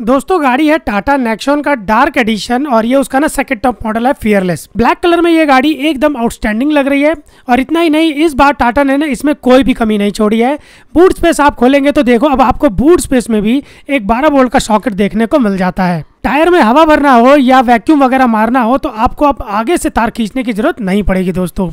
दोस्तों गाड़ी है टाटा नेक्सोन का डार्क एडिशन और ये उसका ना सेकंड टॉप मॉडल है फियरलेस ब्लैक कलर में ये गाड़ी एकदम आउटस्टैंडिंग लग रही है और इतना ही नहीं इस बार टाटा ने ना इसमें कोई भी कमी नहीं छोड़ी है बूट स्पेस आप खोलेंगे तो देखो अब आपको बूट स्पेस में भी एक बारह वोल्ट का सॉकेट देखने को मिल जाता है टायर में हवा भरना हो या वैक्यूम वगैरह मारना हो तो आपको अब आगे से तार खींचने की जरूरत नहीं पड़ेगी दोस्तों